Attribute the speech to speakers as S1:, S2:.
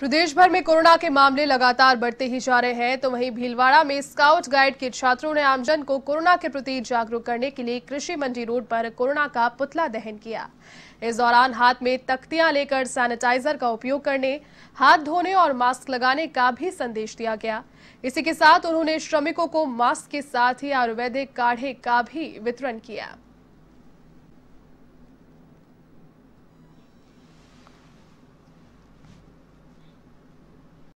S1: प्रदेश भर में कोरोना के मामले लगातार बढ़ते ही जा रहे हैं तो वहीं भीलवाड़ा में स्काउट गाइड के छात्रों ने आमजन को कोरोना के प्रति जागरूक करने के लिए कृषि मंडी रोड पर कोरोना का पुतला दहन किया इस दौरान हाथ में तख्तियां लेकर सैनिटाइजर का उपयोग करने हाथ धोने और मास्क लगाने का भी संदेश दिया गया इसी के साथ उन्होंने श्रमिकों को मास्क के साथ ही आयुर्वेदिक काढ़े का भी वितरण किया